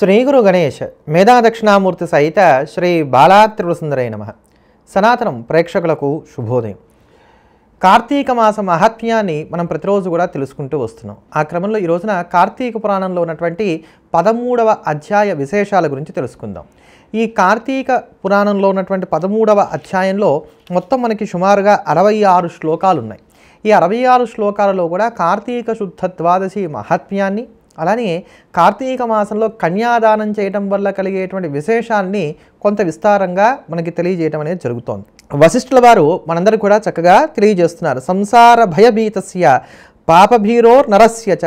శ్రీ గురు గణేష్ మేధా దక్షిణామూర్తి సహిత శ్రీ బాలాత్రిపురసుందరై నమ సనాతనం ప్రేక్షకులకు శుభోదయం కార్తీక మాస మహాత్మ్యాన్ని మనం ప్రతిరోజు కూడా తెలుసుకుంటూ వస్తున్నాం ఆ క్రమంలో ఈ రోజున కార్తీక పురాణంలో ఉన్నటువంటి పదమూడవ అధ్యాయ విశేషాల గురించి తెలుసుకుందాం ఈ కార్తీక పురాణంలో ఉన్నటువంటి పదమూడవ అధ్యాయంలో మొత్తం మనకి సుమారుగా అరవై ఆరు శ్లోకాలు ఉన్నాయి ఈ అరవై ఆరు శ్లోకాలలో కూడా కార్తీక శుద్ధ ద్వాదశి మహాత్మ్యాన్ని అలానే కార్తీక మాసంలో కన్యాదానం చేయటం వల్ల కలిగేటువంటి విశేషాలని కొంత విస్తారంగా మనకి తెలియజేయటం అనేది జరుగుతోంది వశిష్ఠుల వారు మనందరూ కూడా చక్కగా తెలియజేస్తున్నారు సంసార భయభీతస్య పాపభీరో నరస్యచ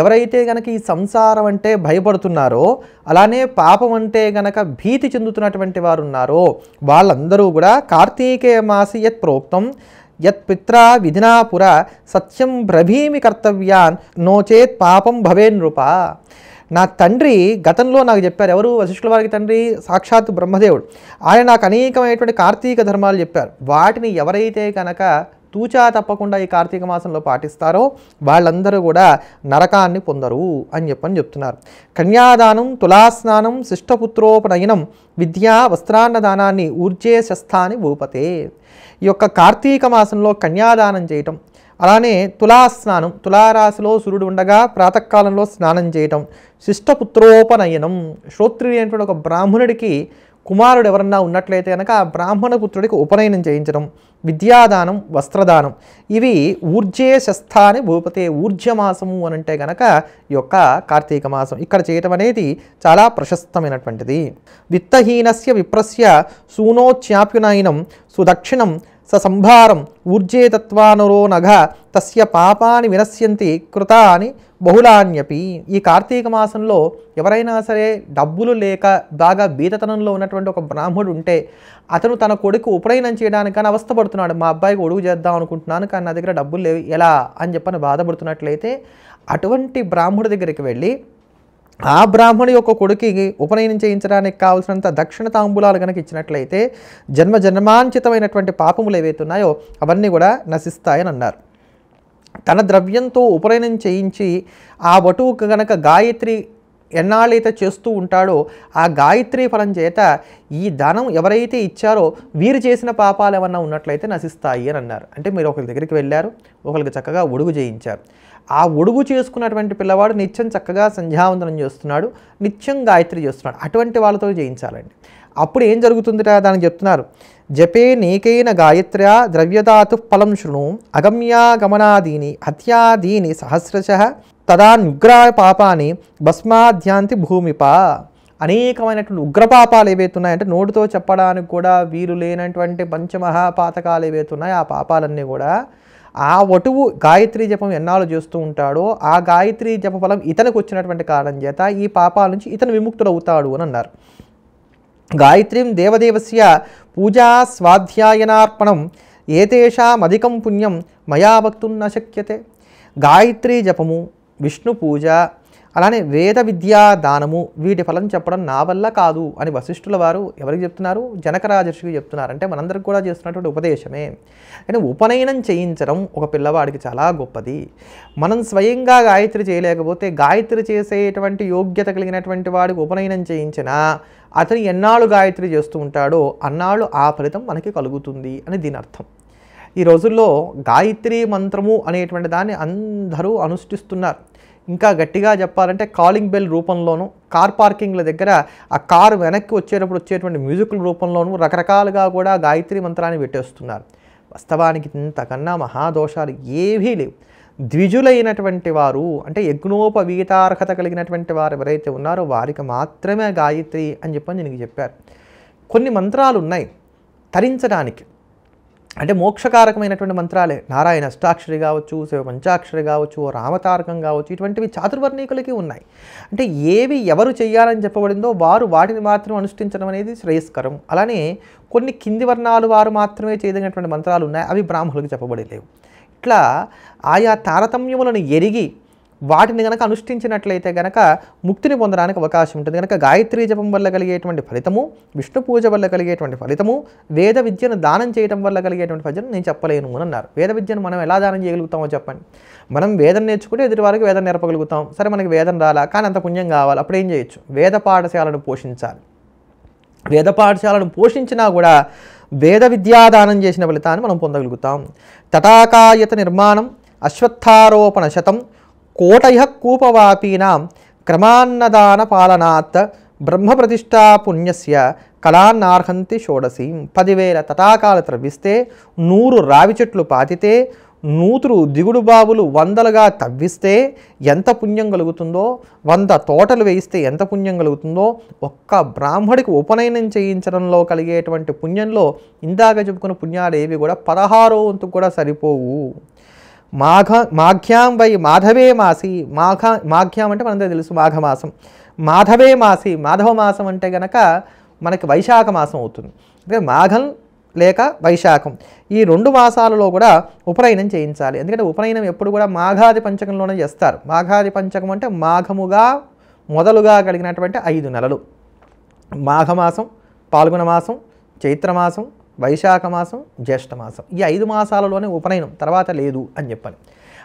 ఎవరైతే గనక ఈ సంసారం అంటే భయపడుతున్నారో అలానే పాపం అంటే గనక భీతి చెందుతున్నటువంటి వారు ఉన్నారో వాళ్ళందరూ కూడా కార్తీకే మాసి యత్ ప్రోక్తం యత్పిత్రా విధినా పుర సత్యం బ్రభీమి కర్తవ్యాన్ నోచేత్ పాపం భవేన్ నృప నా తండ్రి గతంలో నాకు చెప్పారు ఎవరు వశిష్ఠుల వారికి తండ్రి సాక్షాత్ బ్రహ్మదేవుడు ఆయన నాకు అనేకమైనటువంటి కార్తీక ధర్మాలు చెప్పారు వాటిని ఎవరైతే కనుక తూచా తప్పకుండా ఈ కార్తీక మాసంలో పాటిస్తారో వాళ్ళందరూ కూడా నరకాన్ని పొందరు అని చెప్పని చెప్తున్నారు కన్యాదానం తులాస్నానం శిష్టపుత్రోపనయనం విద్యా వస్త్రాన్నదానాన్ని ఊర్జే శస్థాని భూపతే ఈ యొక్క కార్తీక మాసంలో కన్యాదానం చేయటం అలానే తులాస్నానం తులారాశిలో సూర్యుడు ఉండగా ప్రాతకాలంలో స్నానం చేయటం శిష్టపుత్రోపనయనం శ్రోత్రుడైనటువంటి ఒక బ్రాహ్మణుడికి కుమారుడు ఎవరన్నా ఉన్నట్లయితే కనుక ఆ బ్రాహ్మణ పుత్రుడికి ఉపనయనం చేయించడం విద్యాదానం వస్త్రదానం ఇవి ఊర్జే శస్థాని భూపతే ఊర్జమాసము అని అంటే గనక ఈ యొక్క కార్తీక మాసం ఇక్కడ చేయటం అనేది చాలా ప్రశస్తమైనటువంటిది విత్తహీనస్య విప్రస్య సూనోచ్యాప్యునయనం సుదక్షిణం స సంభారం ఊర్జేతత్వానురో నఘ తస్య పాపాని వినశ్యంతి కృతాని బహుళాన్యపి ఈ కార్తీక మాసంలో ఎవరైనా సరే డబ్బులు లేక బాగా బీదతనంలో ఉన్నటువంటి ఒక బ్రాహ్మడు ఉంటే అతను తన కొడుకు ఉపనయనం చేయడానికని అవస్థపడుతున్నాడు మా అబ్బాయికి ఒడుగు చేద్దాం అనుకుంటున్నాను కానీ నా దగ్గర డబ్బులు లేవు ఎలా అని చెప్పని బాధపడుతున్నట్లయితే అటువంటి బ్రాహ్మడు దగ్గరికి వెళ్ళి ఆ బ్రాహ్మణి యొక్క కొడుకి ఉపనయనం చేయించడానికి కావాల్సినంత దక్షిణ తాంబూలాలు కనుక ఇచ్చినట్లయితే జన్మ జన్మాంచితమైనటువంటి పాపములు ఏవైతే ఉన్నాయో అవన్నీ కూడా నశిస్తాయని అన్నారు తన ద్రవ్యంతో ఉపనయనం చేయించి ఆ వటువుకు గనక గాయత్రి ఎన్నాళ్ళైతే చేస్తూ ఉంటాడో ఆ గాయత్రి ఫలం చేత ఈ దానం ఎవరైతే ఇచ్చారో వీరు చేసిన పాపాలు ఏమన్నా ఉన్నట్లయితే నశిస్తాయి అని అన్నారు అంటే మీరు ఒకరి దగ్గరికి వెళ్ళారు ఒకరికి చక్కగా ఒడుగు చేయించారు ఆ ఒడుగు చేసుకున్నటువంటి పిల్లవాడు నిత్యం చక్కగా సంధ్యావందనం చేస్తున్నాడు నిత్యం గాయత్రి చేస్తున్నాడు అటువంటి వాళ్ళతో చేయించాలండి అప్పుడు ఏం జరుగుతుందిరా దానికి చెప్తున్నారు జపే నీకైన గాయత్ర్యా ద్రవ్యధాతు ఫలం శృణు అగమ్యాగమనాదీని హత్యాదీని సహస్రశ తదా ఉగ్ర పాపాన్ని భస్మాధ్యాంతి భూమిప అనేకమైనటువంటి ఉగ్రపాపాలు ఏవైతే ఉన్నాయంటే నోటితో చెప్పడానికి కూడా వీరు లేనటువంటి పంచమహాపాతకాలు ఏవైతే ఉన్నాయో ఆ పాపాలన్నీ కూడా ఆ వటువు గాయత్రీ జపం ఎన్నాళ్ళు చేస్తూ ఉంటాడో ఆ గాయత్రీ జప ఫలం ఇతనికి వచ్చినటువంటి కారణం చేత ఈ పాపాల నుంచి ఇతను విముక్తుడవుతాడు అని అన్నారు గాయత్రీం దేవదేవస్య పూజా స్వాధ్యాయనార్పణం ఏతేషాం అధికం పుణ్యం మయా వక్తుం శక్యతే గాయత్రీ జపము విష్ణు పూజ అలానే వేద విద్యా దానము వీటి ఫలం చెప్పడం నా వల్ల కాదు అని వశిష్ఠుల వారు ఎవరికి చెప్తున్నారు జనకరాజర్షికి చెప్తున్నారు అంటే మనందరికి కూడా చేస్తున్నటువంటి ఉపదేశమే కానీ ఉపనయనం చేయించడం ఒక పిల్లవాడికి చాలా గొప్పది మనం స్వయంగా గాయత్రి చేయలేకపోతే గాయత్రి చేసేటువంటి యోగ్యత కలిగినటువంటి వాడికి ఉపనయనం చేయించినా అతను ఎన్నాళ్ళు గాయత్రి చేస్తూ ఉంటాడో అన్నాళ్ళు ఆ ఫలితం మనకి కలుగుతుంది అని దీని అర్థం ఈ రోజుల్లో గాయత్రి మంత్రము అనేటువంటి దాన్ని అందరూ అనుష్టిస్తున్నారు ఇంకా గట్టిగా చెప్పాలంటే కాలింగ్ బెల్ రూపంలోనూ కార్ పార్కింగ్ల దగ్గర ఆ కారు వెనక్కి వచ్చేటప్పుడు వచ్చేటువంటి మ్యూజిక్ల రూపంలోనూ రకరకాలుగా కూడా గాయత్రి మంత్రాన్ని పెట్టేస్తున్నారు వాస్తవానికి ఇంతకన్నా మహాదోషాలు ఏవీ లేవు ద్విజులైనటువంటి వారు అంటే యజ్ఞోపవీతార్హత కలిగినటువంటి వారు ఎవరైతే ఉన్నారో వారికి మాత్రమే గాయత్రి అని చెప్పని దీనికి చెప్పారు కొన్ని మంత్రాలు ఉన్నాయి తరించడానికి అంటే మోక్షకారకమైనటువంటి మంత్రాలే నారాయణ అష్టాక్షరి కావచ్చు శివ పంచాక్షరి కావచ్చు రామతారకం కావచ్చు ఇటువంటివి చాతుర్వర్ణీకులకి ఉన్నాయి అంటే ఏవి ఎవరు చేయాలని చెప్పబడిందో వారు వాటిని మాత్రం అనుష్ఠించడం అనేది శ్రేయస్కరం అలానే కొన్ని కింది వర్ణాలు వారు మాత్రమే చేయదగినటువంటి మంత్రాలు ఉన్నాయి అవి బ్రాహ్మణులకు చెప్పబడి లేవు ఇట్లా ఆయా తారతమ్యములను ఎరిగి వాటిని గనక అనుష్ఠించినట్లయితే గనక ముక్తిని పొందడానికి అవకాశం ఉంటుంది కనుక గాయత్రీ జపం వల్ల కలిగేటువంటి ఫలితము విష్ణు పూజ వల్ల కలిగేటువంటి ఫలితము వేద విద్యను దానం చేయడం వల్ల కలిగేటువంటి ఫలితం నేను చెప్పలేను అని అన్నారు వేద విద్యను మనం ఎలా దానం చేయగలుగుతామో చెప్పండి మనం వేదం నేర్చుకుంటే ఎదుటి వారికి వేదం నేర్పగలుగుతాం సరే మనకి వేదం రాలా కానీ అంత పుణ్యం కావాలి అప్పుడు ఏం చేయొచ్చు వేద పాఠశాలను పోషించాలి వేద పాఠశాలను పోషించినా కూడా వేద విద్యాదానం చేసిన ఫలితాన్ని మనం పొందగలుగుతాం తటాకాయత నిర్మాణం అశ్వత్థారోపణ శతం కోటయ కూపవాపీనా క్రమాన్నదాన పాలనాత్ బ్రహ్మ ప్రతిష్టా పుణ్యస్య కళాన్నార్హంతి షోడసి పదివేల తటాకాలు త్రవ్విస్తే నూరు రావి చెట్లు పాతితే నూతురు దిగుడు బావులు వందలుగా తవ్విస్తే ఎంత పుణ్యం కలుగుతుందో వంద తోటలు వేయిస్తే ఎంత పుణ్యం కలుగుతుందో ఒక్క బ్రాహ్మడికి ఉపనయనం చేయించడంలో కలిగేటువంటి పుణ్యంలో ఇందాక చెప్పుకున్న పుణ్యాలు ఏవి కూడా పదహారో వంతుకు కూడా సరిపోవు మాఘ మాఘ్యాం వై మాధవే మాసి మాఘ మాఘ్యాం అంటే మనందరూ తెలుసు మాఘమాసం మాధవే మాసి మాధవ మాసం అంటే గనక మనకి వైశాఖ మాసం అవుతుంది అంటే మాఘం లేక వైశాఖం ఈ రెండు మాసాలలో కూడా ఉపనయనం చేయించాలి ఎందుకంటే ఉపనయనం ఎప్పుడు కూడా మాఘాది పంచకంలోనే చేస్తారు మాఘాది పంచకం అంటే మాఘముగా మొదలుగా కలిగినటువంటి ఐదు నెలలు మాఘమాసం పాల్గొన మాసం చైత్రమాసం వైశాఖ మాసం జ్యేష్ఠ మాసం ఈ ఐదు మాసాలలోనే ఉపనయనం తర్వాత లేదు అని చెప్పాలి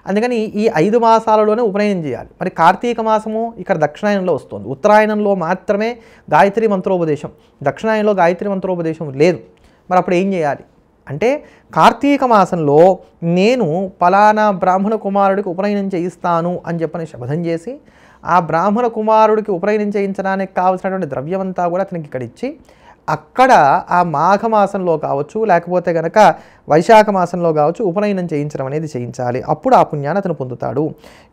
అందుకని ఈ ఐదు మాసాలలోనే ఉపనయనం చేయాలి మరి కార్తీక మాసము ఇక్కడ దక్షిణాయనంలో వస్తుంది ఉత్తరాయణంలో మాత్రమే గాయత్రి మంత్రోపదేశం దక్షిణాయనంలో గాయత్రి మంత్రోపదేశం లేదు మరి అప్పుడు ఏం చేయాలి అంటే కార్తీక మాసంలో నేను పలానా బ్రాహ్మణ కుమారుడికి ఉపనయనం చేయిస్తాను అని చెప్పని శపథం చేసి ఆ బ్రాహ్మణ కుమారుడికి ఉపనయనం చేయించడానికి కావాల్సినటువంటి ద్రవ్యమంతా కూడా అతనికి ఇక్కడ ఇచ్చి అక్కడ ఆ మాఘమాసంలో కావచ్చు లేకపోతే గనక వైశాఖ మాసంలో కావచ్చు ఉపనయనం చేయించడం అనేది చేయించాలి అప్పుడు ఆ పుణ్యాన్ని అతను పొందుతాడు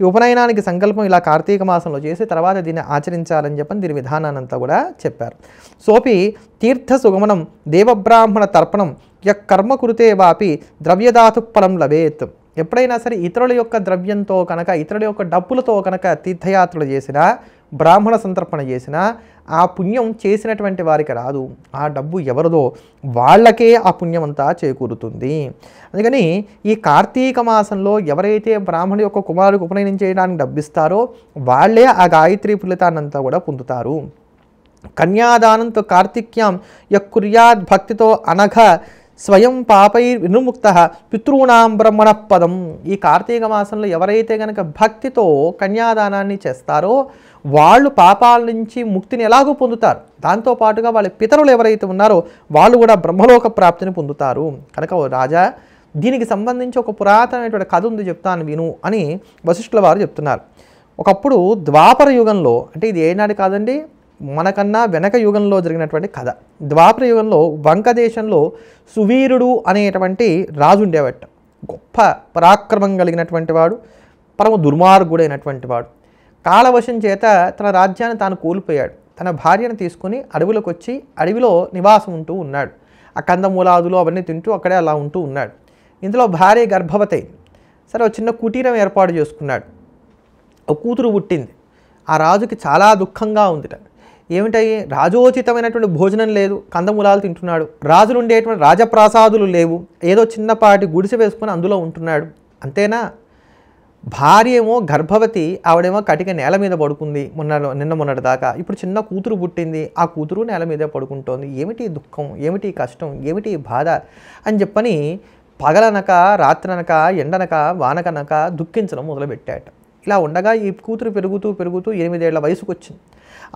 ఈ ఉపనయనానికి సంకల్పం ఇలా కార్తీక మాసంలో చేసి తర్వాత దీన్ని ఆచరించాలని చెప్పని దీని విధానాన్నంతా కూడా చెప్పారు సోపి తీర్థ సుగమనం దేవబ్రాహ్మణ తర్పణం యక్ కర్మ కురితే వాపి ద్రవ్యధాతు ఫలం లభేత్ ఎప్పుడైనా సరే ఇతరుల యొక్క ద్రవ్యంతో కనుక ఇతరుల యొక్క డబ్బులతో కనుక తీర్థయాత్రలు చేసినా బ్రాహ్మణ సంతర్పణ చేసినా ఆ పుణ్యం చేసినటువంటి వారికి రాదు ఆ డబ్బు ఎవరిదో వాళ్ళకే ఆ పుణ్యం అంతా చేకూరుతుంది అందుకని ఈ కార్తీక మాసంలో ఎవరైతే బ్రాహ్మణు యొక్క కుమారుడికి ఉపనయనం చేయడానికి డబ్బిస్తారో వాళ్ళే ఆ గాయత్రి ఫులితాన్నంతా కూడా పొందుతారు కన్యాదానంతో కార్తిక్యం యక్కుర్యాద్ భక్తితో అనఘ స్వయం పాపై వినుముక్త పితృణాం బ్రహ్మణ పదం ఈ కార్తీక మాసంలో ఎవరైతే గనక భక్తితో కన్యాదానాన్ని చేస్తారో వాళ్ళు పాపాల నుంచి ముక్తిని ఎలాగో పొందుతారు దాంతోపాటుగా వాళ్ళ పితరులు ఎవరైతే ఉన్నారో వాళ్ళు కూడా బ్రహ్మలోక ప్రాప్తిని పొందుతారు కనుక రాజా దీనికి సంబంధించి ఒక పురాతనమైనటువంటి కథ ఉంది చెప్తాను విను అని వశిష్ఠుల వారు చెప్తున్నారు ఒకప్పుడు ద్వాపర యుగంలో అంటే ఇది ఏనాడు కాదండి మనకన్నా వెనక యుగంలో జరిగినటువంటి కథ ద్వాపర యుగంలో వంకదేశంలో సువీరుడు అనేటువంటి రాజు ఉండేవాట గొప్ప పరాక్రమం కలిగినటువంటి వాడు పరమ దుర్మార్గుడైనటువంటి వాడు కాలవశం చేత తన రాజ్యాన్ని తాను కోల్పోయాడు తన భార్యను తీసుకుని అడవిలోకి వచ్చి అడవిలో నివాసం ఉంటూ ఉన్నాడు ఆ కందమూలాదులు అవన్నీ తింటూ అక్కడే అలా ఉంటూ ఉన్నాడు ఇందులో భార్య గర్భవతి సరే ఒక చిన్న కుటీరం ఏర్పాటు చేసుకున్నాడు ఒక కూతురు పుట్టింది ఆ రాజుకి చాలా దుఃఖంగా ఉందిట ఏమిటయ్యి రాజోచితమైనటువంటి భోజనం లేదు కందమూలాలు తింటున్నాడు రాజులు ఉండేటువంటి రాజప్రాసాదులు లేవు ఏదో చిన్నపాటి గుడిసె వేసుకొని అందులో ఉంటున్నాడు అంతేనా భార్య ఏమో గర్భవతి ఆవిడేమో కటిక నేల మీద పడుకుంది మొన్న నిన్న మొన్నటి దాకా ఇప్పుడు చిన్న కూతురు పుట్టింది ఆ కూతురు నేల మీద పడుకుంటోంది ఏమిటి దుఃఖం ఏమిటి కష్టం ఏమిటి బాధ అని చెప్పని పగలనక రాత్రనక ఎండనక వానకనక దుఃఖించడం మొదలుపెట్టాట ఇలా ఉండగా ఈ కూతురు పెరుగుతూ పెరుగుతూ ఎనిమిదేళ్ల వయసుకు వచ్చింది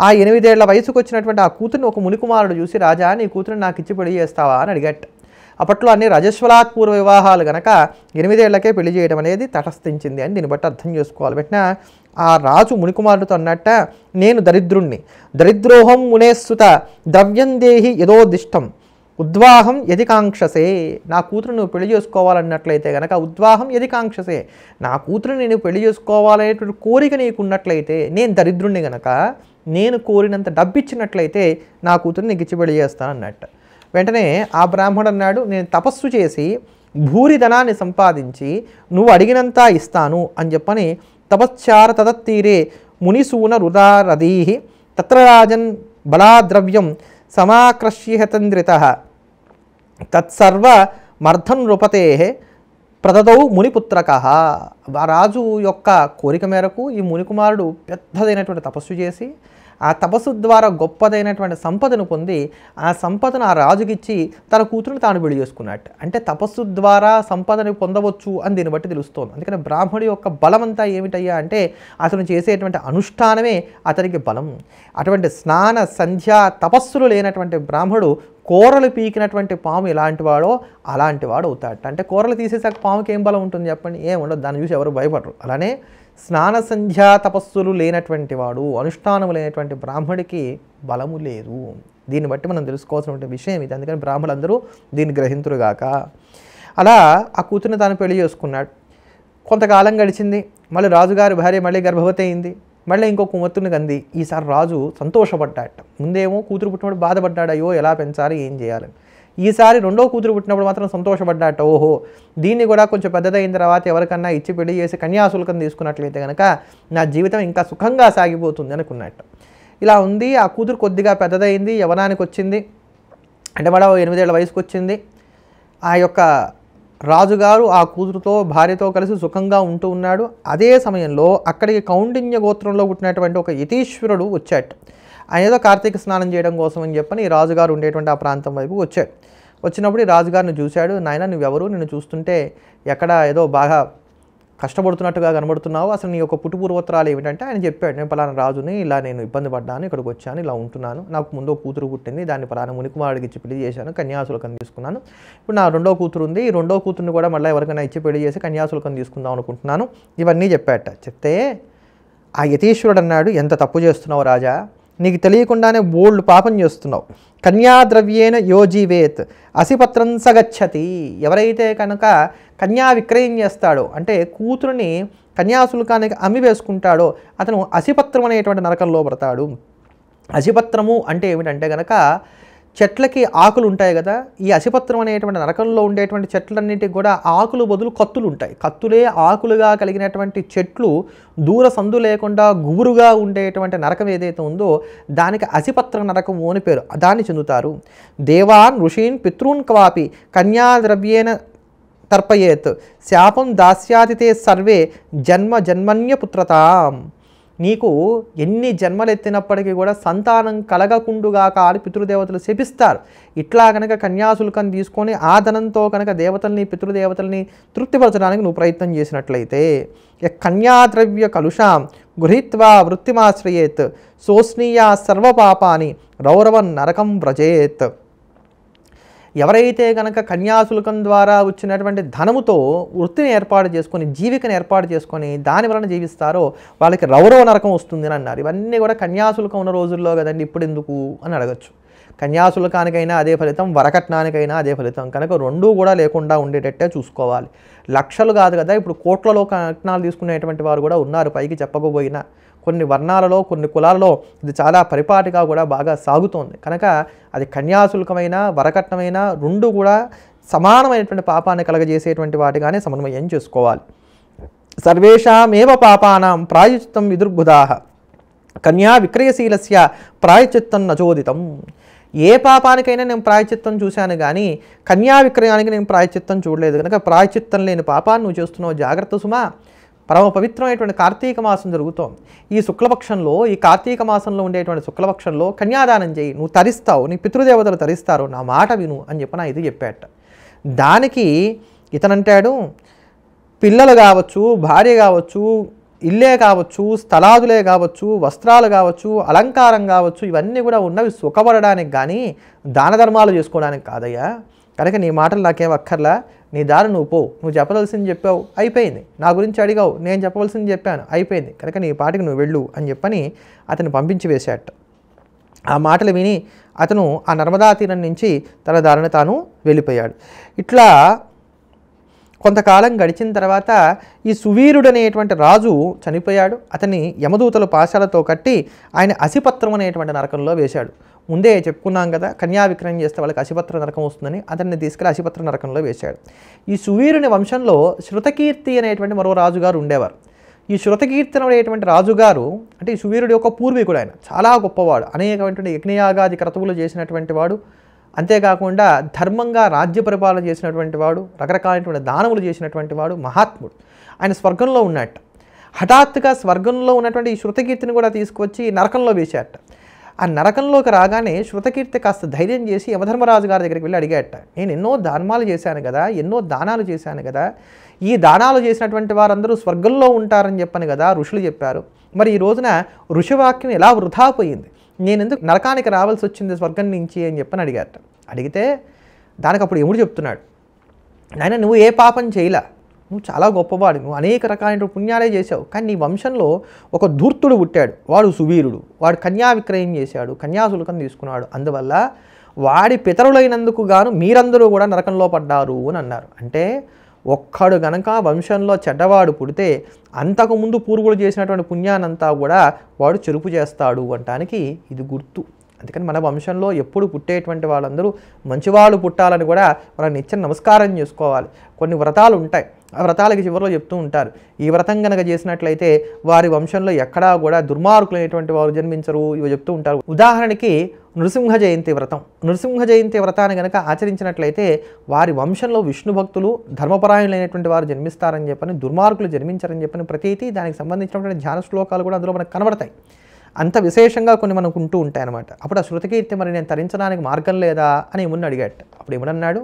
ఆ ఎనిమిదేళ్ల వయసుకు వచ్చినటువంటి ఆ కూతురిని ఒక మునికుమారుడు చూసి రాజా నీ కూతురిని నాకు ఇచ్చి పెళ్లి చేస్తావా అని అడిగట్ అప్పట్లో అన్ని రజస్వలాత్పూర్వ వివాహాలు గనక ఎనిమిదేళ్లకే పెళ్లి చేయడం అనేది తటస్థించింది అని దీన్ని బట్టి అర్థం చేసుకోవాలి పెట్టిన ఆ రాజు మునికుమారుడితో అన్నట్ట నేను దరిద్రుణ్ణి దరిద్రోహం మునేస్సుత ద్రవ్యం దేహి దిష్టం ఉద్వాహం ఎది కాంక్షసే నా కూతురు నువ్వు పెళ్లి చేసుకోవాలన్నట్లయితే కనుక ఉద్వాహం ఎది కాంక్షసే నా కూతురిని నేను పెళ్లి చేసుకోవాలనేటువంటి కోరిక నీకున్నట్లయితే నేను దరిద్రుణ్ణి గనక నేను కోరినంత డబ్బు ఇచ్చినట్లయితే నా కూతురిని గిచ్చిబడి చేస్తాను అన్నట్టు వెంటనే ఆ బ్రాహ్మడు అన్నాడు నేను తపస్సు చేసి భూరి ధనాన్ని సంపాదించి నువ్వు అడిగినంత ఇస్తాను అని చెప్పని తపశ్చార తదత్తీరే మునిసూన రుదారధీ తత్రరాజన్ రాజన్ బలాద్రవ్యం సమాకృష్యతంద్రిత తత్సర్వ మర్ధం నృపతే ప్రదదౌ మునిపుత్రక రాజు యొక్క కోరిక మేరకు ఈ మునికుమారుడు పెద్దదైనటువంటి తపస్సు చేసి ఆ తపస్సు ద్వారా గొప్పదైనటువంటి సంపదను పొంది ఆ సంపదను ఆ రాజుకిచ్చి తన కూతురుని తాను పెళ్లి చేసుకున్నట్టు అంటే తపస్సు ద్వారా సంపదని పొందవచ్చు అని దీన్ని బట్టి తెలుస్తోంది అందుకని బ్రాహ్మడి యొక్క బలమంతా ఏమిటయ్యా అంటే అతను చేసేటువంటి అనుష్ఠానమే అతనికి బలం అటువంటి స్నాన సంధ్య తపస్సులు లేనటువంటి బ్రాహ్మడు కూరలు పీకినటువంటి పాము ఎలాంటి వాడో అలాంటి వాడు అవుతాడు అంటే కూరలు తీసేసాక పాముకి ఏం బలం ఉంటుంది చెప్పండి ఏం ఉండదు దాన్ని చూసి ఎవరు భయపడరు అలానే స్నాన సంధ్యా తపస్సులు లేనటువంటి వాడు అనుష్ఠానము లేనటువంటి బ్రాహ్మడికి బలము లేదు దీన్ని బట్టి మనం తెలుసుకోవాల్సిన విషయం ఇది అందుకని బ్రాహ్మణులందరూ దీన్ని గ్రహింతురుగాక అలా ఆ కూతుర్ని తాను పెళ్లి చేసుకున్నాడు కొంతకాలం గడిచింది మళ్ళీ రాజుగారి భార్య మళ్ళీ గర్భవతి అయింది మళ్ళీ ఇంకో కుమార్తెను కంది ఈసారి రాజు సంతోషపడ్డాట ముందేమో కూతురు పుట్టినప్పుడు బాధపడ్డాడు అయ్యో ఎలా పెంచాలి ఏం చేయాలని ఈసారి రెండో కూతురు పుట్టినప్పుడు మాత్రం సంతోషపడ్డాట ఓహో దీన్ని కూడా కొంచెం పెద్దదైన తర్వాత ఎవరికన్నా ఇచ్చి పెళ్లి చేసి కన్యాశుల్కం తీసుకున్నట్లయితే కనుక నా జీవితం ఇంకా సుఖంగా సాగిపోతుంది అనుకున్నట్టు ఇలా ఉంది ఆ కూతురు కొద్దిగా పెద్దదైంది యవనానికి వచ్చింది అంటే వాడు ఎనిమిదేళ్ల వయసుకు వచ్చింది ఆ యొక్క రాజుగారు ఆ కూతురుతో భార్యతో కలిసి సుఖంగా ఉంటూ ఉన్నాడు అదే సమయంలో అక్కడికి కౌండిన్య గోత్రంలో పుట్టినటువంటి ఒక యతీశ్వరుడు వచ్చాడు ఆయన ఏదో కార్తీక స్నానం చేయడం కోసం అని చెప్పని ఈ రాజుగారు ఉండేటువంటి ఆ ప్రాంతం వైపు వచ్చాడు వచ్చినప్పుడు ఈ రాజుగారిని చూశాడు నాయన నువ్వెవరు నిన్ను చూస్తుంటే ఎక్కడ ఏదో బాగా కష్టపడుతున్నట్టుగా కనబడుతున్నావు అసలు నీ యొక్క పుట్టుపూర్వోత్తరాలు ఏమిటంటే ఆయన చెప్పాడు నేను పలానా రాజుని ఇలా నేను ఇబ్బంది పడ్డాను ఇక్కడికి వచ్చాను ఇలా ఉంటున్నాను నాకు ముందు కూతురు పుట్టింది దాన్ని పలానా మునికుమారుడికి ఇచ్చి పెళ్లి చేశాను కన్యాశులకం తీసుకున్నాను ఇప్పుడు నా రెండో కూతురు ఉంది ఈ రెండో కూతురుని కూడా మళ్ళీ ఎవరికైనా ఇచ్చి పెళ్లి చేసి కన్యాశులకం తీసుకుందాం అనుకుంటున్నాను ఇవన్నీ చెప్పాట చెప్తే ఆ యతీశ్వరుడు అన్నాడు ఎంత తప్పు చేస్తున్నావు రాజా నీకు తెలియకుండానే ఓల్డ్ పాపం చేస్తున్నావు కన్యాద్రవ్యేన యోజీవేత్ అసిపత్రం సగచ్చతి ఎవరైతే కనుక కన్యా విక్రయం చేస్తాడో అంటే కూతురుని కన్యాశుల్కానికి అమ్మి వేసుకుంటాడో అతను అసిపత్రం అనేటువంటి నరకంలో పడతాడు అసిపత్రము అంటే ఏమిటంటే కనుక చెట్లకి ఆకులు ఉంటాయి కదా ఈ అసిపత్రం అనేటువంటి నరకంలో ఉండేటువంటి చెట్లన్నిటికి కూడా ఆకులు బదులు కత్తులు ఉంటాయి కత్తులే ఆకులుగా కలిగినటువంటి చెట్లు దూర సందు లేకుండా గుబురుగా ఉండేటువంటి నరకం ఏదైతే ఉందో దానికి అసిపత్ర నరకం అని పేరు దాన్ని చెందుతారు దేవాన్ ఋషీన్ పితృన్ క్వాపి కన్యాద్రవ్యేన తర్పయేత్ శాపం దాస్యాతితే సర్వే జన్మ జన్మన్య పుత్రతాం నీకు ఎన్ని జన్మలెత్తినప్పటికీ కూడా సంతానం కలగకుండుగాక అని పితృదేవతలు శపిస్తారు ఇట్లా కనుక కన్యాశుల్కం తీసుకొని ఆ ధనంతో కనుక దేవతల్ని పితృదేవతల్ని తృప్తిపరచడానికి నువ్వు ప్రయత్నం చేసినట్లయితే కన్యాద్రవ్య కలుషాం గృహీత్వా వృత్తిమాశ్రయేత్ సోస్నీయా సర్వపాపాని రౌరవ నరకం వ్రజేత్ ఎవరైతే కనుక కన్యాశుల్కం ద్వారా వచ్చినటువంటి ధనముతో వృత్తిని ఏర్పాటు చేసుకొని జీవికను ఏర్పాటు చేసుకొని దాని వలన జీవిస్తారో వాళ్ళకి రౌరవ నరకం వస్తుంది అని అన్నారు ఇవన్నీ కూడా కన్యాశుల్కం ఉన్న రోజుల్లో కదండి ఇప్పుడు ఎందుకు అని అడగచ్చు కన్యాశుల్కానికైనా అదే ఫలితం వరకట్నానికైనా అదే ఫలితం కనుక రెండూ కూడా లేకుండా ఉండేటట్టే చూసుకోవాలి లక్షలు కాదు కదా ఇప్పుడు కోట్లలో కట్నాలు తీసుకునేటువంటి వారు కూడా ఉన్నారు పైకి చెప్పకపోయినా కొన్ని వర్ణాలలో కొన్ని కులాలలో ఇది చాలా పరిపాటిగా కూడా బాగా సాగుతోంది కనుక అది కన్యాశుల్కమైన వరకట్నమైన రెండు కూడా సమానమైనటువంటి పాపాన్ని కలగజేసేటువంటి వాటిగానే సమన్వయం చేసుకోవాలి సర్వేషామేవ పాపానం ప్రాయచిత్తం విదుర్బుధా కన్యా విక్రయశీలస్య ప్రాయచిత్తం నచోదితం ఏ పాపానికైనా నేను ప్రాయచిత్తం చూశాను కానీ కన్యా విక్రయానికి నేను ప్రాయచిత్తం చూడలేదు కనుక ప్రాయచిత్తం లేని పాపాన్ని నువ్వు చేస్తున్నావు జాగ్రత్త సుమా పరమ పవిత్రమైనటువంటి కార్తీక మాసం జరుగుతోంది ఈ శుక్లపక్షంలో ఈ కార్తీక మాసంలో ఉండేటువంటి శుక్లపక్షంలో కన్యాదానం చేయి నువ్వు తరిస్తావు నీ పితృదేవతలు తరిస్తారు నా మాట విను అని చెప్పి నా ఇది చెప్పాట దానికి ఇతనంటాడు పిల్లలు కావచ్చు భార్య కావచ్చు ఇల్లే కావచ్చు స్థలాదులే కావచ్చు వస్త్రాలు కావచ్చు అలంకారం కావచ్చు ఇవన్నీ కూడా ఉన్నవి సుఖపడడానికి కానీ దాన ధర్మాలు చేసుకోవడానికి కాదయ్యా కనుక నీ మాటలు నాకేం అక్కర్లా నీ దారి నువ్వు పో నువ్వు చెప్పదలసింది చెప్పావు అయిపోయింది నా గురించి అడిగావు నేను చెప్పవలసింది చెప్పాను అయిపోయింది కనుక నీ పాటికి నువ్వు వెళ్ళు అని చెప్పని అతను పంపించి వేశాట ఆ మాటలు విని అతను ఆ నర్మదా తీరం నుంచి తన దారిని తాను వెళ్ళిపోయాడు ఇట్లా కొంతకాలం గడిచిన తర్వాత ఈ సువీరుడు అనేటువంటి రాజు చనిపోయాడు అతని యమదూతలు పాశాలతో కట్టి ఆయన అసిపత్రం అనేటువంటి నరకంలో వేశాడు ముందే చెప్పుకున్నాం కదా కన్యా విక్రయం చేస్తే వాళ్ళకి అసిపత్ర నరకం వస్తుందని అతన్ని తీసుకెళ్లి అసిపత్ర నరకంలో వేశాడు ఈ సువీరుని వంశంలో శృతకీర్తి అనేటువంటి మరో రాజుగారు ఉండేవారు ఈ శృతకీర్తన అనేటువంటి రాజుగారు అంటే ఈ సువీరుడి యొక్క పూర్వీకుడు ఆయన చాలా గొప్పవాడు అనేకమైనటువంటి యజ్ఞయాగాది క్రతువులు చేసినటువంటి వాడు అంతేకాకుండా ధర్మంగా రాజ్య పరిపాలన చేసినటువంటి వాడు రకరకాలైనటువంటి దానములు చేసినటువంటి వాడు మహాత్ముడు ఆయన స్వర్గంలో ఉన్నట్ట హఠాత్తుగా స్వర్గంలో ఉన్నటువంటి ఈ శృతకీర్తిని కూడా తీసుకొచ్చి నరకంలో వేశాట ఆ నరకంలోకి రాగానే శృతకీర్తి కాస్త ధైర్యం చేసి యమధర్మరాజు గారి దగ్గరికి వెళ్ళి అడిగేట నేను ఎన్నో ధర్మాలు చేశాను కదా ఎన్నో దానాలు చేశాను కదా ఈ దానాలు చేసినటువంటి వారందరూ స్వర్గంలో ఉంటారని చెప్పాను కదా ఋషులు చెప్పారు మరి ఈ రోజున ఋషివాక్యం ఎలా వృధా పోయింది నేను ఎందుకు నరకానికి రావాల్సి వచ్చింది స్వర్గం నుంచి అని చెప్పని అడిగారట అడిగితే దానికి అప్పుడు ఎముడు చెప్తున్నాడు నాయన నువ్వు ఏ పాపం చేయలే నువ్వు చాలా గొప్పవాడు నువ్వు అనేక రకాలైన పుణ్యాలే చేశావు కానీ నీ వంశంలో ఒక ధూర్తుడు పుట్టాడు వాడు సువీరుడు వాడు కన్యా విక్రయం చేశాడు కన్యాశుల్కం తీసుకున్నాడు అందువల్ల వాడి పితరులైనందుకు గాను మీరందరూ కూడా నరకంలో పడ్డారు అని అన్నారు అంటే ఒక్కడు గనక వంశంలో చెడ్డవాడు పుడితే అంతకుముందు పూర్వులు చేసినటువంటి పుణ్యానంతా కూడా వాడు చెరుపు చేస్తాడు అంటానికి ఇది గుర్తు అందుకని మన వంశంలో ఎప్పుడు పుట్టేటువంటి వాళ్ళందరూ మంచివాళ్ళు పుట్టాలని కూడా మనం నిత్యం నమస్కారం చేసుకోవాలి కొన్ని వ్రతాలు ఉంటాయి ఆ వ్రతాలకి చివరిలో చెప్తూ ఉంటారు ఈ వ్రతం గనక చేసినట్లయితే వారి వంశంలో ఎక్కడా కూడా దుర్మార్గులైనటువంటి వారు జన్మించరు ఇవి చెప్తూ ఉంటారు ఉదాహరణకి నృసింహ జయంతి వ్రతం నృసింహ జయంతి వ్రతాన్ని గనక ఆచరించినట్లయితే వారి వంశంలో విష్ణు భక్తులు ధర్మపరాయణులైనటువంటి వారు జన్మిస్తారని చెప్పని దుర్మార్గులు జన్మించారని చెప్పని ప్రతీతి దానికి సంబంధించినటువంటి ధ్యాన శ్లోకాలు కూడా అందులో మనకు కనబడతాయి అంత విశేషంగా కొన్ని మనకు ఉంటూ ఉంటాయన్నమాట అప్పుడు ఆ శృతకీర్తి మరి నేను తరించడానికి మార్గం లేదా అని ఏమున్న అడిగాట అప్పుడు ఏమన్నాడు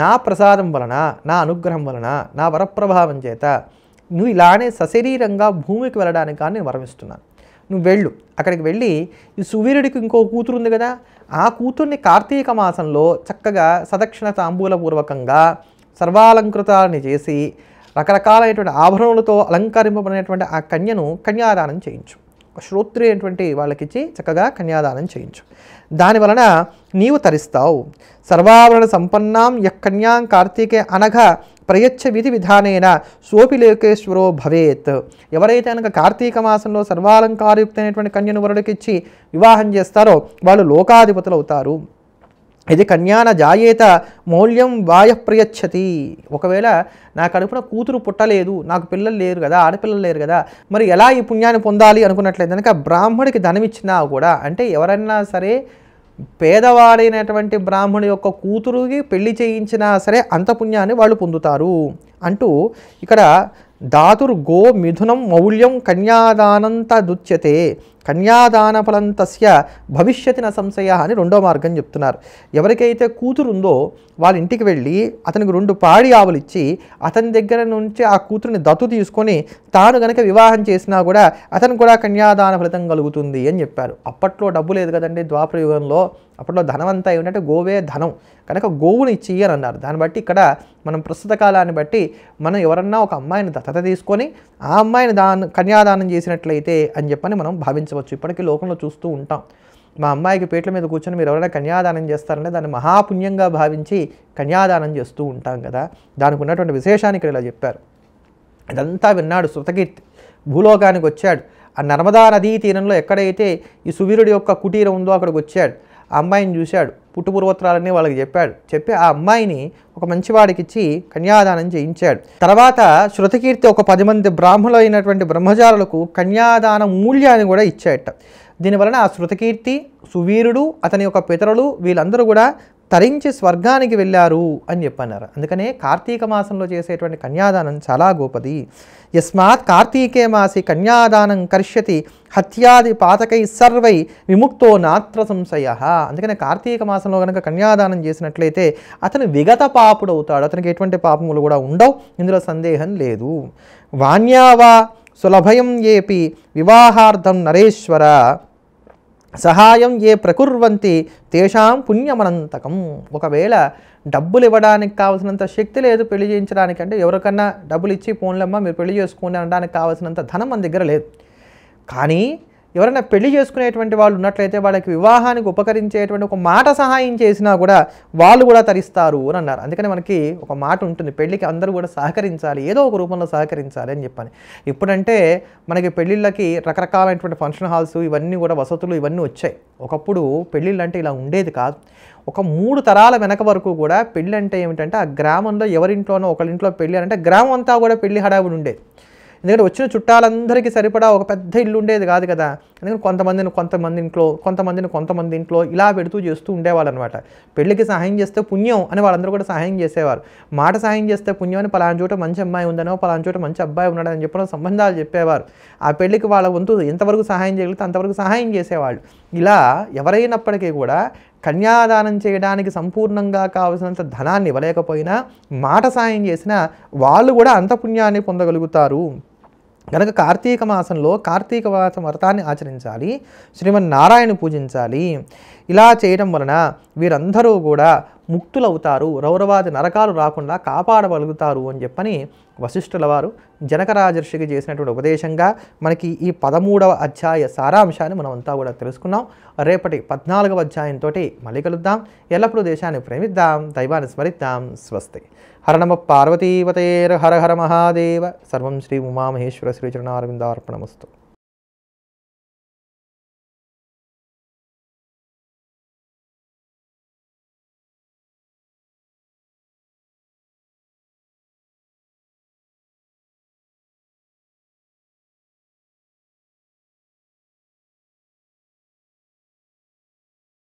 నా ప్రసాదం వలన నా అనుగ్రహం వలన నా వరప్రభావం చేత నువ్వు ఇలానే సశరీరంగా భూమికి వెళ్ళడానికి కానీ నేను వరమిస్తున్నాను నువ్వు వెళ్ళు అక్కడికి వెళ్ళి ఈ సువీరుడికి ఇంకో కూతురు ఉంది కదా ఆ కూతుర్ని కార్తీక మాసంలో చక్కగా సదక్షిణ తాంబూలపూర్వకంగా సర్వాలంకృతాలని చేసి రకరకాలైనటువంటి ఆభరణలతో అలంకరింపబడినటువంటి ఆ కన్యను కన్యాదానం చేయించు శ్రోత్రి అయినటువంటి వాళ్ళకిచ్చి చక్కగా కన్యాదానం చేయించు దానివలన నీవు తరిస్తావు సర్వావరణ సంపన్నాం యకన్యాం కార్తీకే అనఘ ప్రయచ్ఛ విధి విధానైన లోకేశ్వరో భవేత్ ఎవరైతే అనగా కార్తీక మాసంలో సర్వాలంకారయుక్తమైనటువంటి కన్యను వరుడికిచ్చి వివాహం చేస్తారో వాళ్ళు లోకాధిపతులు అవుతారు ఇది కన్యాన జాయేత మౌల్యం వాయప్రయచ్చతి ఒకవేళ నా కడుపున కూతురు పుట్టలేదు నాకు పిల్లలు లేరు కదా ఆడపిల్లలు లేరు కదా మరి ఎలా ఈ పుణ్యాన్ని పొందాలి అనుకున్నట్లయితే కనుక బ్రాహ్మడికి ధనం ఇచ్చినా కూడా అంటే ఎవరన్నా సరే పేదవాడైనటువంటి బ్రాహ్మణు యొక్క కూతురుకి పెళ్లి చేయించినా సరే అంత పుణ్యాన్ని వాళ్ళు పొందుతారు అంటూ ఇక్కడ దాతుర్ గో మిథునం మౌల్యం కన్యాదానంత దుత్యతే కన్యాదాన ఫలం తస్య భవిష్యతిన సంశయ అని రెండో మార్గం చెప్తున్నారు ఎవరికైతే కూతురుందో వాళ్ళ ఇంటికి వెళ్ళి అతనికి రెండు పాడి ఆవులు ఇచ్చి అతని దగ్గర నుంచి ఆ కూతురుని దత్తు తీసుకొని తాను గనక వివాహం చేసినా కూడా అతను కూడా కన్యాదాన ఫలితం కలుగుతుంది అని చెప్పారు అప్పట్లో డబ్బు లేదు కదండి ద్వాపర యుగంలో అప్పట్లో అంతా ఏమిటంటే గోవే ధనం కనుక గోవుని ఇచ్చి అని అన్నారు దాన్ని బట్టి ఇక్కడ మనం ప్రస్తుత కాలాన్ని బట్టి మనం ఎవరన్నా ఒక అమ్మాయిని దత్తత తీసుకొని ఆ అమ్మాయిని దాన్ని కన్యాదానం చేసినట్లయితే అని చెప్పని మనం భావించాలి గమనించవచ్చు ఇప్పటికీ లోకంలో చూస్తూ ఉంటాం మా అమ్మాయికి పేట్ల మీద కూర్చొని మీరు ఎవరైనా కన్యాదానం చేస్తారంటే దాన్ని మహాపుణ్యంగా భావించి కన్యాదానం చేస్తూ ఉంటాం కదా దానికి ఉన్నటువంటి విశేషాన్ని ఇక్కడ ఇలా చెప్పారు ఇదంతా విన్నాడు శృతకీర్తి భూలోకానికి వచ్చాడు ఆ నర్మదా నదీ తీరంలో ఎక్కడైతే ఈ సువీరుడి యొక్క కుటీరం ఉందో అక్కడికి వచ్చాడు ఆ అమ్మాయిని చూశాడు పుట్టుపూర్వోత్తరాలన్నీ వాళ్ళకి చెప్పాడు చెప్పి ఆ అమ్మాయిని ఒక మంచివాడికిచ్చి కన్యాదానం చేయించాడు తర్వాత శృతకీర్తి ఒక పది మంది బ్రాహ్మణులు అయినటువంటి బ్రహ్మచారులకు కన్యాదాన మూల్యాన్ని కూడా ఇచ్చాయట దీనివలన ఆ శృతకీర్తి సువీరుడు అతని యొక్క పితరులు వీళ్ళందరూ కూడా తరించి స్వర్గానికి వెళ్ళారు అని చెప్పన్నారు అందుకనే కార్తీక మాసంలో చేసేటువంటి కన్యాదానం చాలా గొప్పది యస్మాత్ కార్తీకే మాసి కన్యాదానం కరిష్యతి హత్యాది పాతకై సర్వై విముక్తో నాత్ర సంశయ అందుకనే కార్తీక మాసంలో కనుక కన్యాదానం చేసినట్లయితే అతను విగత పాపుడు అవుతాడు అతనికి ఎటువంటి పాపములు కూడా ఉండవు ఇందులో సందేహం లేదు వాణ్యావా సులభయం ఏపి వివాహార్థం నరేశ్వర సహాయం ఏ ప్రకుర్వంతి తేషాం పుణ్యమనంతకం ఒకవేళ డబ్బులు ఇవ్వడానికి కావాల్సినంత శక్తి లేదు పెళ్లి చేయించడానికి అంటే ఎవరికన్నా డబ్బులు ఇచ్చి ఫోన్లమ్మ మీరు పెళ్లి చేసుకుని అనడానికి కావాల్సినంత ధనం మన దగ్గర లేదు కానీ ఎవరైనా పెళ్లి చేసుకునేటువంటి వాళ్ళు ఉన్నట్లయితే వాళ్ళకి వివాహానికి ఉపకరించేటువంటి ఒక మాట సహాయం చేసినా కూడా వాళ్ళు కూడా తరిస్తారు అని అన్నారు అందుకని మనకి ఒక మాట ఉంటుంది పెళ్లికి అందరూ కూడా సహకరించాలి ఏదో ఒక రూపంలో సహకరించాలి అని చెప్పని ఇప్పుడంటే మనకి పెళ్ళిళ్ళకి రకరకాలైనటువంటి ఫంక్షన్ హాల్స్ ఇవన్నీ కూడా వసతులు ఇవన్నీ వచ్చాయి ఒకప్పుడు పెళ్ళిళ్ళు అంటే ఇలా ఉండేది కాదు ఒక మూడు తరాల వెనక వరకు కూడా పెళ్ళి అంటే ఏమిటంటే ఆ గ్రామంలో ఎవరింట్లోనో ఒకరింట్లో పెళ్ళి అంటే గ్రామం అంతా కూడా పెళ్లి హడావుడు ఉండేది ఎందుకంటే వచ్చిన చుట్టాలందరికీ సరిపడా ఒక పెద్ద ఇల్లు ఉండేది కాదు కదా ఎందుకంటే కొంతమందిని కొంతమంది ఇంట్లో కొంతమందిని కొంతమంది ఇంట్లో ఇలా పెడుతూ చేస్తూ ఉండేవాళ్ళు అనమాట పెళ్ళికి సహాయం చేస్తే పుణ్యం అని వాళ్ళందరూ కూడా సహాయం చేసేవారు మాట సహాయం చేస్తే పుణ్యం అని పలానా చోట మంచి అమ్మాయి ఉందనో పలానా చోట మంచి అబ్బాయి ఉన్నాడని చెప్పడం సంబంధాలు చెప్పేవారు ఆ పెళ్ళికి వాళ్ళ వంతు ఎంతవరకు సహాయం చేయగలిగితే అంతవరకు సహాయం చేసేవాళ్ళు ఇలా ఎవరైనప్పటికీ కూడా కన్యాదానం చేయడానికి సంపూర్ణంగా కావలసినంత ధనాన్ని ఇవ్వలేకపోయినా మాట సాయం చేసినా వాళ్ళు కూడా అంత పుణ్యాన్ని పొందగలుగుతారు కనుక కార్తీక మాసంలో కార్తీక వ్రతాన్ని ఆచరించాలి శ్రీమన్నారాయణ పూజించాలి ఇలా చేయడం వలన వీరందరూ కూడా ముక్తులవుతారు రౌరవాది నరకాలు రాకుండా కాపాడగలుగుతారు అని చెప్పని వశిష్ఠుల వారు జనకరాజర్షికి చేసినటువంటి ఉపదేశంగా మనకి ఈ పదమూడవ అధ్యాయ సారాంశాన్ని మనం అంతా కూడా తెలుసుకున్నాం రేపటి పద్నాలుగవ అధ్యాయంతో మళ్ళీ కలుద్దాం ఎల్లప్పుడూ దేశాన్ని ప్రేమిద్దాం దైవాన్ని స్మరిద్దాం స్వస్తి హరణమ పార్వతీవతేర్ హర హర మహాదేవ సర్వం శ్రీ ఉమామహేశ్వర శ్రీచరణారవిందార్పణమస్తు